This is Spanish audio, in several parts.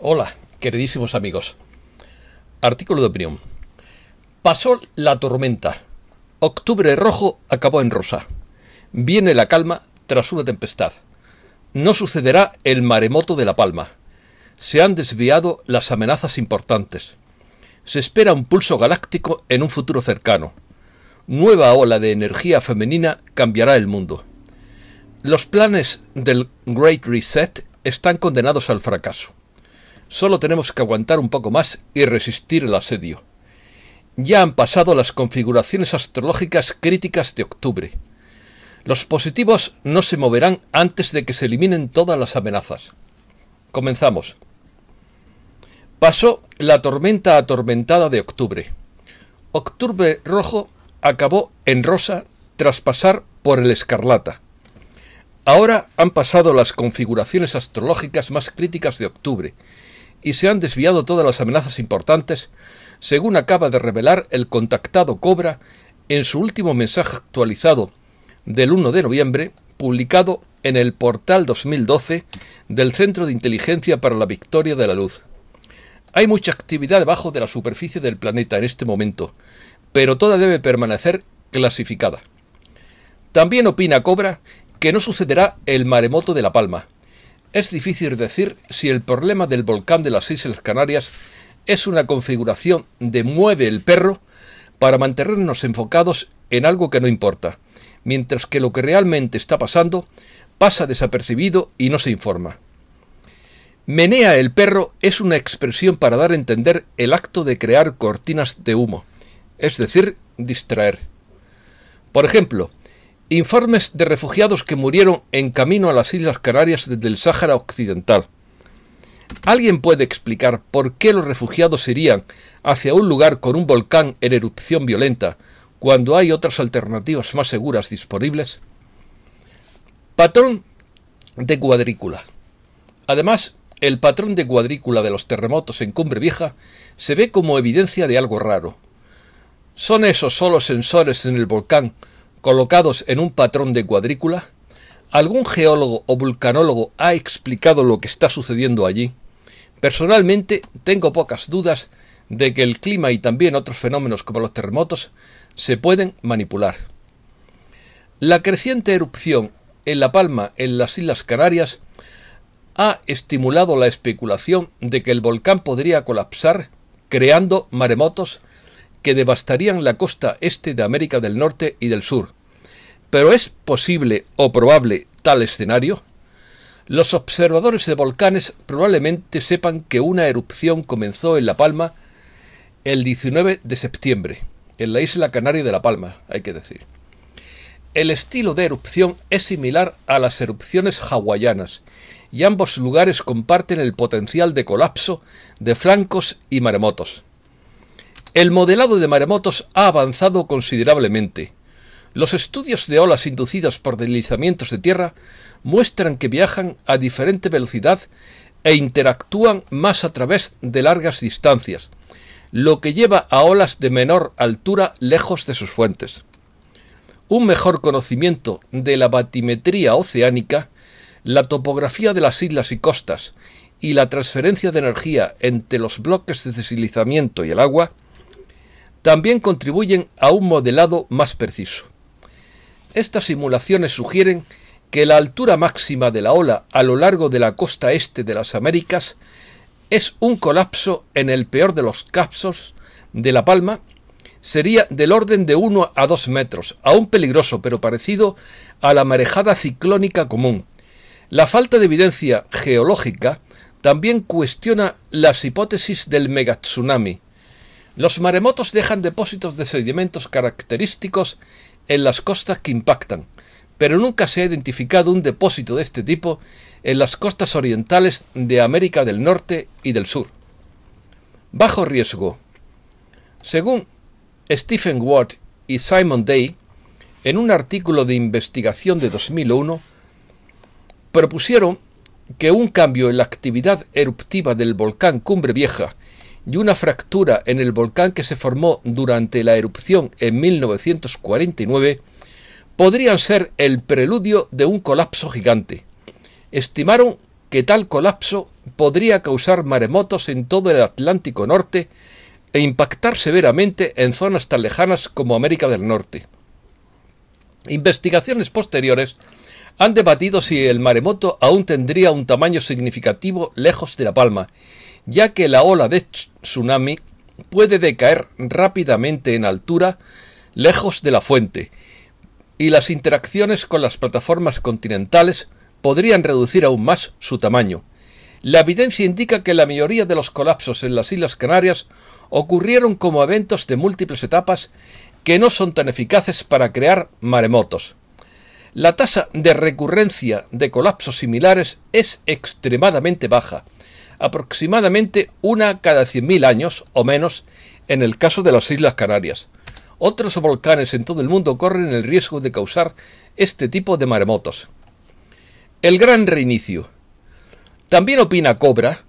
Hola, queridísimos amigos. Artículo de opinión. Pasó la tormenta. Octubre rojo acabó en rosa. Viene la calma tras una tempestad. No sucederá el maremoto de La Palma. Se han desviado las amenazas importantes. Se espera un pulso galáctico en un futuro cercano. Nueva ola de energía femenina cambiará el mundo. Los planes del Great Reset están condenados al fracaso. Solo tenemos que aguantar un poco más y resistir el asedio. Ya han pasado las configuraciones astrológicas críticas de octubre. Los positivos no se moverán antes de que se eliminen todas las amenazas. Comenzamos. Pasó la tormenta atormentada de octubre. Octubre rojo acabó en rosa tras pasar por el escarlata. Ahora han pasado las configuraciones astrológicas más críticas de octubre, y se han desviado todas las amenazas importantes, según acaba de revelar el contactado Cobra en su último mensaje actualizado del 1 de noviembre, publicado en el portal 2012 del Centro de Inteligencia para la Victoria de la Luz. Hay mucha actividad debajo de la superficie del planeta en este momento, pero toda debe permanecer clasificada. También opina Cobra que no sucederá el maremoto de La Palma, es difícil decir si el problema del volcán de las Islas Canarias es una configuración de mueve el perro para mantenernos enfocados en algo que no importa, mientras que lo que realmente está pasando pasa desapercibido y no se informa. Menea el perro es una expresión para dar a entender el acto de crear cortinas de humo, es decir, distraer. Por ejemplo, Informes de refugiados que murieron en camino a las Islas Canarias desde el Sáhara Occidental. ¿Alguien puede explicar por qué los refugiados irían hacia un lugar con un volcán en erupción violenta cuando hay otras alternativas más seguras disponibles? Patrón de cuadrícula. Además, el patrón de cuadrícula de los terremotos en Cumbre Vieja se ve como evidencia de algo raro. ¿Son esos solo sensores en el volcán colocados en un patrón de cuadrícula? ¿Algún geólogo o vulcanólogo ha explicado lo que está sucediendo allí? Personalmente tengo pocas dudas de que el clima y también otros fenómenos como los terremotos se pueden manipular. La creciente erupción en La Palma, en las Islas Canarias, ha estimulado la especulación de que el volcán podría colapsar creando maremotos que devastarían la costa este de América del Norte y del Sur. ¿Pero es posible o probable tal escenario? Los observadores de volcanes probablemente sepan que una erupción comenzó en La Palma el 19 de septiembre, en la isla canaria de La Palma, hay que decir. El estilo de erupción es similar a las erupciones hawaianas y ambos lugares comparten el potencial de colapso de flancos y maremotos. El modelado de maremotos ha avanzado considerablemente. Los estudios de olas inducidas por deslizamientos de tierra muestran que viajan a diferente velocidad e interactúan más a través de largas distancias, lo que lleva a olas de menor altura lejos de sus fuentes. Un mejor conocimiento de la batimetría oceánica, la topografía de las islas y costas y la transferencia de energía entre los bloques de deslizamiento y el agua también contribuyen a un modelado más preciso. Estas simulaciones sugieren que la altura máxima de la ola a lo largo de la costa este de las Américas es un colapso en el peor de los casos de La Palma sería del orden de 1 a 2 metros, aún peligroso, pero parecido a la marejada ciclónica común. La falta de evidencia geológica también cuestiona las hipótesis del megatsunami. Los maremotos dejan depósitos de sedimentos característicos en las costas que impactan, pero nunca se ha identificado un depósito de este tipo en las costas orientales de América del Norte y del Sur. Bajo riesgo. Según Stephen Ward y Simon Day, en un artículo de investigación de 2001, propusieron que un cambio en la actividad eruptiva del volcán Cumbre Vieja y una fractura en el volcán que se formó durante la erupción en 1949 podrían ser el preludio de un colapso gigante. Estimaron que tal colapso podría causar maremotos en todo el Atlántico Norte e impactar severamente en zonas tan lejanas como América del Norte. Investigaciones posteriores han debatido si el maremoto aún tendría un tamaño significativo lejos de La Palma ya que la ola de tsunami puede decaer rápidamente en altura lejos de la fuente, y las interacciones con las plataformas continentales podrían reducir aún más su tamaño. La evidencia indica que la mayoría de los colapsos en las Islas Canarias ocurrieron como eventos de múltiples etapas que no son tan eficaces para crear maremotos. La tasa de recurrencia de colapsos similares es extremadamente baja, aproximadamente una cada 100.000 años o menos en el caso de las Islas Canarias. Otros volcanes en todo el mundo corren el riesgo de causar este tipo de maremotos. El gran reinicio. También opina Cobra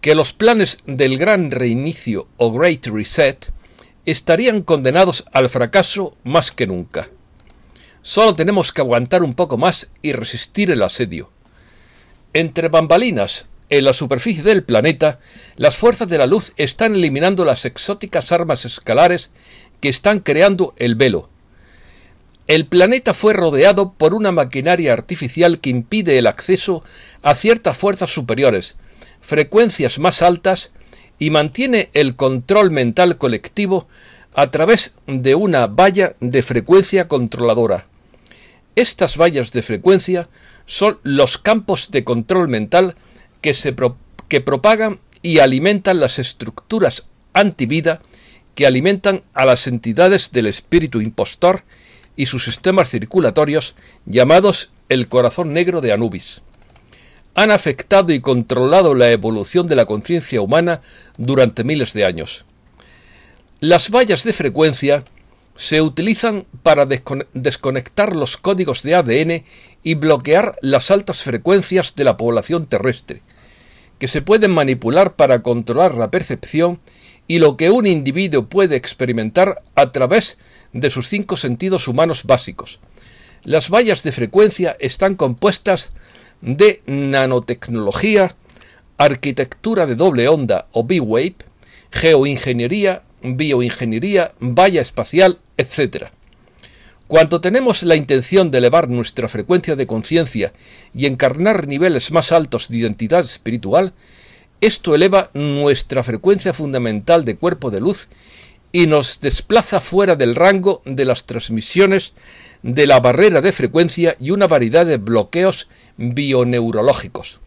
que los planes del gran reinicio o Great Reset estarían condenados al fracaso más que nunca. Solo tenemos que aguantar un poco más y resistir el asedio. Entre bambalinas, en la superficie del planeta, las fuerzas de la luz están eliminando las exóticas armas escalares que están creando el velo. El planeta fue rodeado por una maquinaria artificial que impide el acceso a ciertas fuerzas superiores, frecuencias más altas, y mantiene el control mental colectivo a través de una valla de frecuencia controladora. Estas vallas de frecuencia son los campos de control mental que, se propagan y alimentan las estructuras antivida que alimentan a las entidades del espíritu impostor y sus sistemas circulatorios llamados el corazón negro de Anubis. Han afectado y controlado la evolución de la conciencia humana durante miles de años. Las vallas de frecuencia se utilizan para desconectar los códigos de ADN y bloquear las altas frecuencias de la población terrestre, que se pueden manipular para controlar la percepción y lo que un individuo puede experimentar a través de sus cinco sentidos humanos básicos. Las vallas de frecuencia están compuestas de nanotecnología, arquitectura de doble onda o B-Wave, geoingeniería, bioingeniería, valla espacial, etc. Cuando tenemos la intención de elevar nuestra frecuencia de conciencia y encarnar niveles más altos de identidad espiritual, esto eleva nuestra frecuencia fundamental de cuerpo de luz y nos desplaza fuera del rango de las transmisiones de la barrera de frecuencia y una variedad de bloqueos bioneurológicos.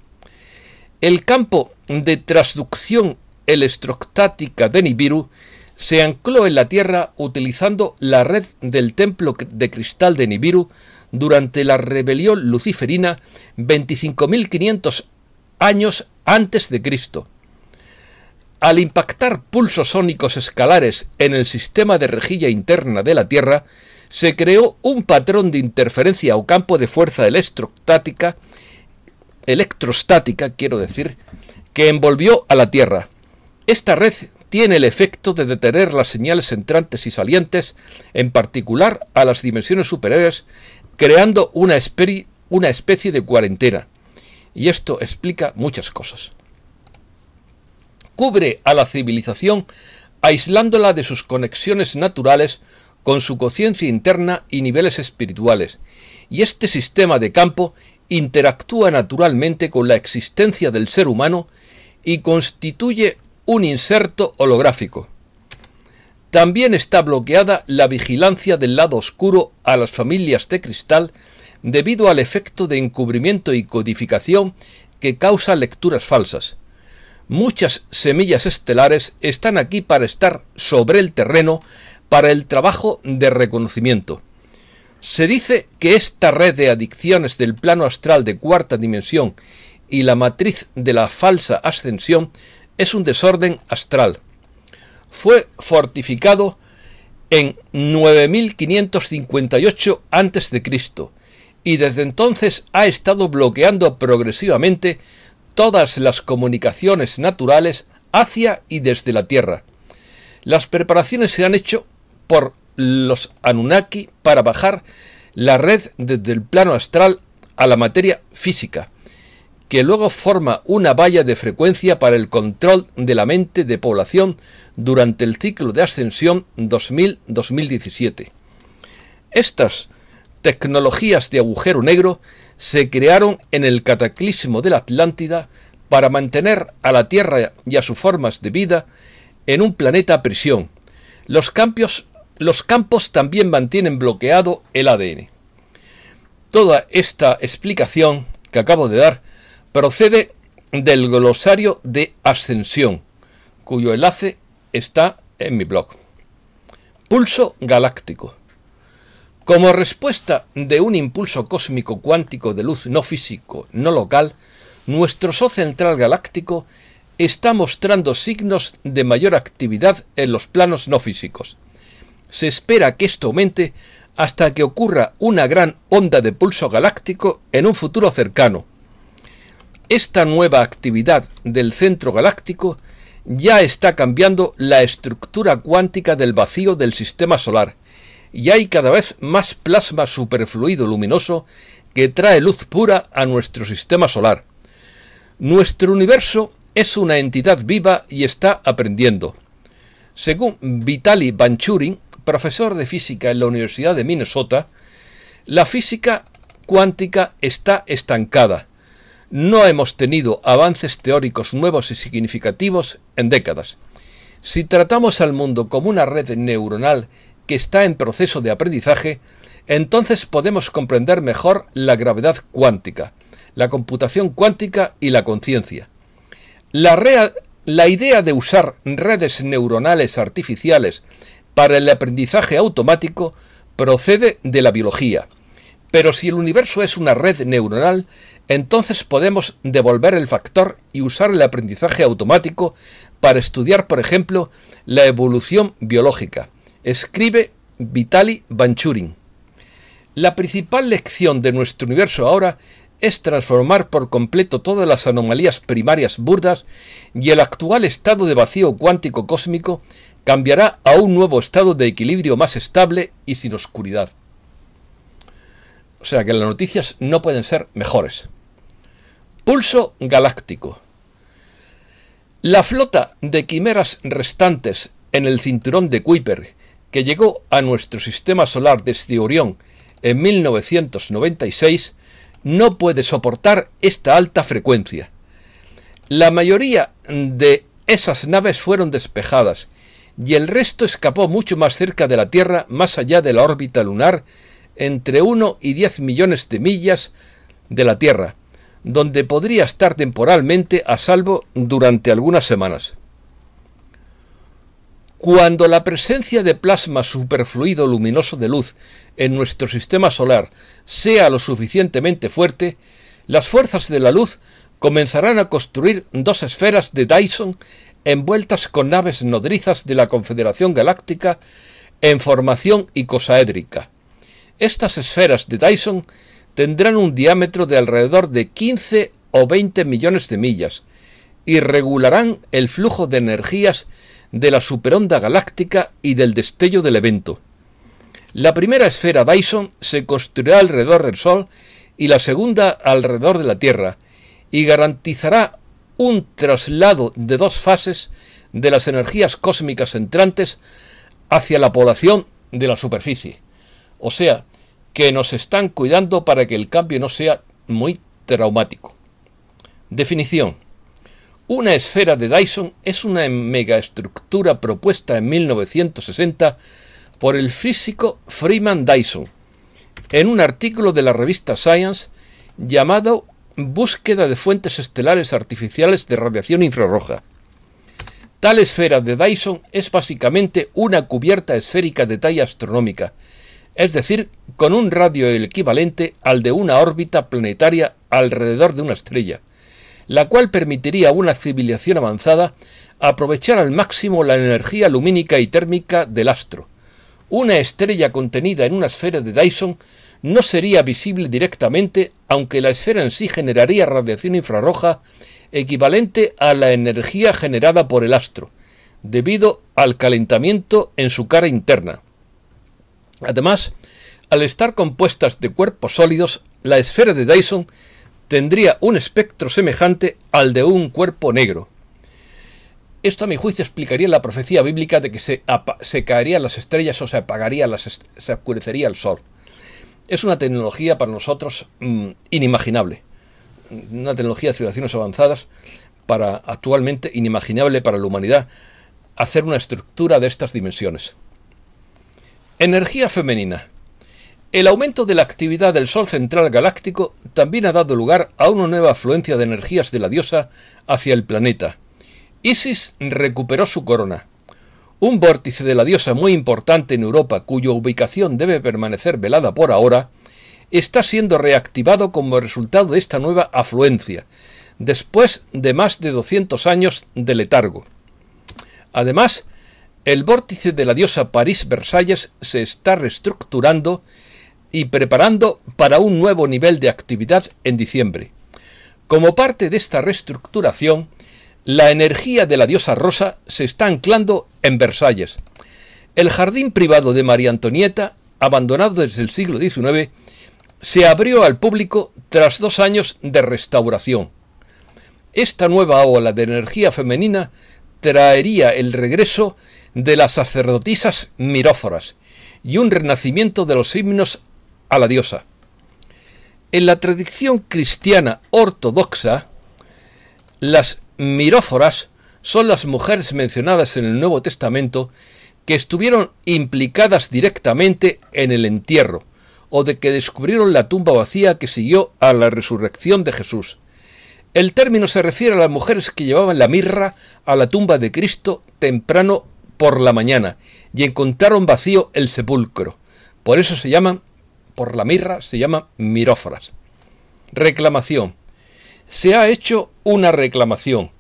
El campo de transducción electroctática de Nibiru se ancló en la Tierra utilizando la red del templo de cristal de Nibiru durante la rebelión luciferina 25.500 años antes de Cristo. Al impactar pulsos sónicos escalares en el sistema de rejilla interna de la Tierra, se creó un patrón de interferencia o campo de fuerza electrostática, electrostática, quiero decir, que envolvió a la Tierra. Esta red tiene el efecto de detener las señales entrantes y salientes, en particular a las dimensiones superiores, creando una, una especie de cuarentena. Y esto explica muchas cosas. Cubre a la civilización aislándola de sus conexiones naturales con su conciencia interna y niveles espirituales, y este sistema de campo interactúa naturalmente con la existencia del ser humano y constituye un inserto holográfico. También está bloqueada la vigilancia del lado oscuro a las familias de cristal debido al efecto de encubrimiento y codificación que causa lecturas falsas. Muchas semillas estelares están aquí para estar sobre el terreno para el trabajo de reconocimiento. Se dice que esta red de adicciones del plano astral de cuarta dimensión y la matriz de la falsa ascensión es un desorden astral. Fue fortificado en 9558 a.C. y desde entonces ha estado bloqueando progresivamente todas las comunicaciones naturales hacia y desde la Tierra. Las preparaciones se han hecho por los Anunnaki para bajar la red desde el plano astral a la materia física que luego forma una valla de frecuencia para el control de la mente de población durante el ciclo de ascensión 2000-2017. Estas tecnologías de agujero negro se crearon en el cataclismo de la Atlántida para mantener a la Tierra y a sus formas de vida en un planeta prisión. Los, los campos también mantienen bloqueado el ADN. Toda esta explicación que acabo de dar procede del glosario de ascensión, cuyo enlace está en mi blog. Pulso galáctico. Como respuesta de un impulso cósmico cuántico de luz no físico, no local, nuestro Sol central galáctico está mostrando signos de mayor actividad en los planos no físicos. Se espera que esto aumente hasta que ocurra una gran onda de pulso galáctico en un futuro cercano, esta nueva actividad del centro galáctico ya está cambiando la estructura cuántica del vacío del sistema solar y hay cada vez más plasma superfluido luminoso que trae luz pura a nuestro sistema solar. Nuestro universo es una entidad viva y está aprendiendo. Según Vitali Banchurin, profesor de física en la Universidad de Minnesota, la física cuántica está estancada no hemos tenido avances teóricos nuevos y significativos en décadas. Si tratamos al mundo como una red neuronal que está en proceso de aprendizaje, entonces podemos comprender mejor la gravedad cuántica, la computación cuántica y la conciencia. La, idea de usar redes neuronales artificiales para el aprendizaje automático procede de la biología. Pero si el universo es una red neuronal, entonces podemos devolver el factor y usar el aprendizaje automático para estudiar, por ejemplo, la evolución biológica. Escribe Vitali Banchurin. La principal lección de nuestro universo ahora es transformar por completo todas las anomalías primarias burdas y el actual estado de vacío cuántico cósmico cambiará a un nuevo estado de equilibrio más estable y sin oscuridad. O sea que las noticias no pueden ser mejores. Pulso galáctico. La flota de quimeras restantes en el cinturón de Kuiper, que llegó a nuestro sistema solar desde Orión en 1996, no puede soportar esta alta frecuencia. La mayoría de esas naves fueron despejadas y el resto escapó mucho más cerca de la Tierra, más allá de la órbita lunar, entre 1 y 10 millones de millas de la Tierra, donde podría estar temporalmente a salvo durante algunas semanas. Cuando la presencia de plasma superfluido luminoso de luz en nuestro sistema solar sea lo suficientemente fuerte, las fuerzas de la luz comenzarán a construir dos esferas de Dyson envueltas con naves nodrizas de la Confederación Galáctica en formación icosaédrica. Estas esferas de Dyson tendrán un diámetro de alrededor de 15 o 20 millones de millas y regularán el flujo de energías de la superonda galáctica y del destello del evento. La primera esfera Dyson se construirá alrededor del Sol y la segunda alrededor de la Tierra y garantizará un traslado de dos fases de las energías cósmicas entrantes hacia la población de la superficie. O sea, que nos están cuidando para que el cambio no sea muy traumático. Definición. Una esfera de Dyson es una megaestructura propuesta en 1960 por el físico Freeman Dyson en un artículo de la revista Science llamado Búsqueda de fuentes estelares artificiales de radiación infrarroja. Tal esfera de Dyson es básicamente una cubierta esférica de talla astronómica es decir, con un radio equivalente al de una órbita planetaria alrededor de una estrella, la cual permitiría a una civilización avanzada aprovechar al máximo la energía lumínica y térmica del astro. Una estrella contenida en una esfera de Dyson no sería visible directamente, aunque la esfera en sí generaría radiación infrarroja equivalente a la energía generada por el astro, debido al calentamiento en su cara interna. Además, al estar compuestas de cuerpos sólidos, la esfera de Dyson tendría un espectro semejante al de un cuerpo negro. Esto a mi juicio explicaría la profecía bíblica de que se, caerían las estrellas o se apagaría, se oscurecería el sol. Es una tecnología para nosotros mm, inimaginable. Una tecnología de civilizaciones avanzadas para actualmente inimaginable para la humanidad hacer una estructura de estas dimensiones. Energía femenina. El aumento de la actividad del Sol central galáctico también ha dado lugar a una nueva afluencia de energías de la diosa hacia el planeta. Isis recuperó su corona. Un vórtice de la diosa muy importante en Europa, cuya ubicación debe permanecer velada por ahora, está siendo reactivado como resultado de esta nueva afluencia, después de más de 200 años de letargo. Además, el vórtice de la diosa París-Versalles se está reestructurando y preparando para un nuevo nivel de actividad en diciembre. Como parte de esta reestructuración, la energía de la diosa Rosa se está anclando en Versalles. El jardín privado de María Antonieta, abandonado desde el siglo XIX, se abrió al público tras dos años de restauración. Esta nueva ola de energía femenina traería el regreso de las sacerdotisas miróforas y un renacimiento de los himnos a la diosa. En la tradición cristiana ortodoxa, las miróforas son las mujeres mencionadas en el Nuevo Testamento que estuvieron implicadas directamente en el entierro, o de que descubrieron la tumba vacía que siguió a la resurrección de Jesús. El término se refiere a las mujeres que llevaban la mirra a la tumba de Cristo temprano por la mañana y encontraron vacío el sepulcro. Por eso se llaman, por la mirra se llama miróforas. Reclamación. Se ha hecho una reclamación.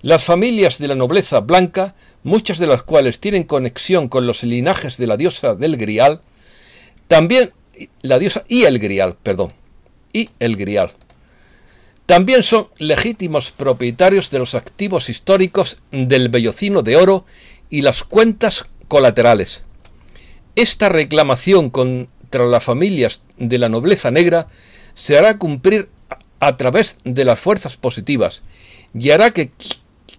Las familias de la nobleza blanca, muchas de las cuales tienen conexión con los linajes de la diosa del Grial, también la diosa y el Grial, perdón, y el Grial. También son legítimos propietarios de los activos históricos del Bellocino de Oro y las cuentas colaterales. Esta reclamación contra las familias de la nobleza negra se hará cumplir a través de las fuerzas positivas y hará que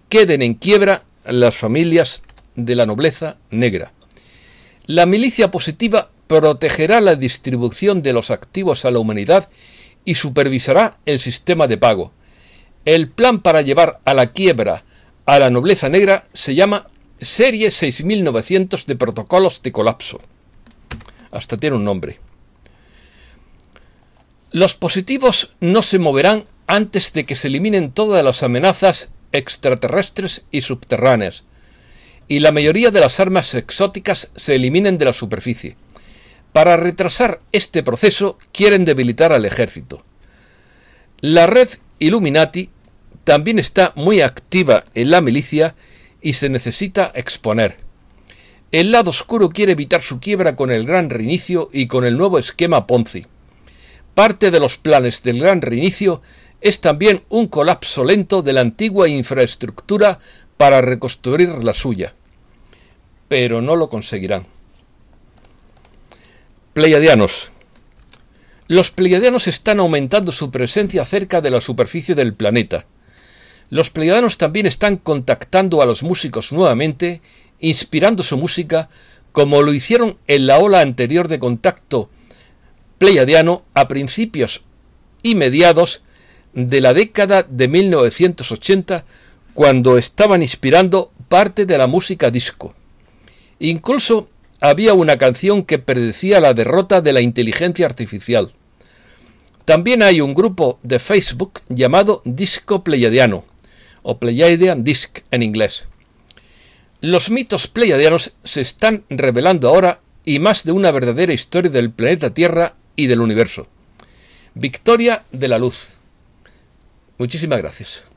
queden en quiebra las familias de la nobleza negra. La milicia positiva protegerá la distribución de los activos a la humanidad y supervisará el sistema de pago. El plan para llevar a la quiebra a la nobleza negra se llama Serie 6900 de protocolos de colapso. Hasta tiene un nombre. Los positivos no se moverán antes de que se eliminen todas las amenazas extraterrestres y subterráneas, y la mayoría de las armas exóticas se eliminen de la superficie. Para retrasar este proceso quieren debilitar al ejército. La red Illuminati también está muy activa en la milicia y se necesita exponer. El lado oscuro quiere evitar su quiebra con el gran reinicio y con el nuevo esquema Ponzi. Parte de los planes del gran reinicio es también un colapso lento de la antigua infraestructura para reconstruir la suya. Pero no lo conseguirán. Pleiadianos. Los pleiadianos están aumentando su presencia cerca de la superficie del planeta. Los pleiadanos también están contactando a los músicos nuevamente, inspirando su música, como lo hicieron en la ola anterior de contacto pleiadiano a principios y mediados de la década de 1980, cuando estaban inspirando parte de la música disco. Incluso había una canción que predecía la derrota de la inteligencia artificial. También hay un grupo de Facebook llamado Disco Pleiadiano, o Pleiadian Disc en inglés. Los mitos pleiadianos se están revelando ahora y más de una verdadera historia del planeta Tierra y del universo. Victoria de la Luz. Muchísimas gracias.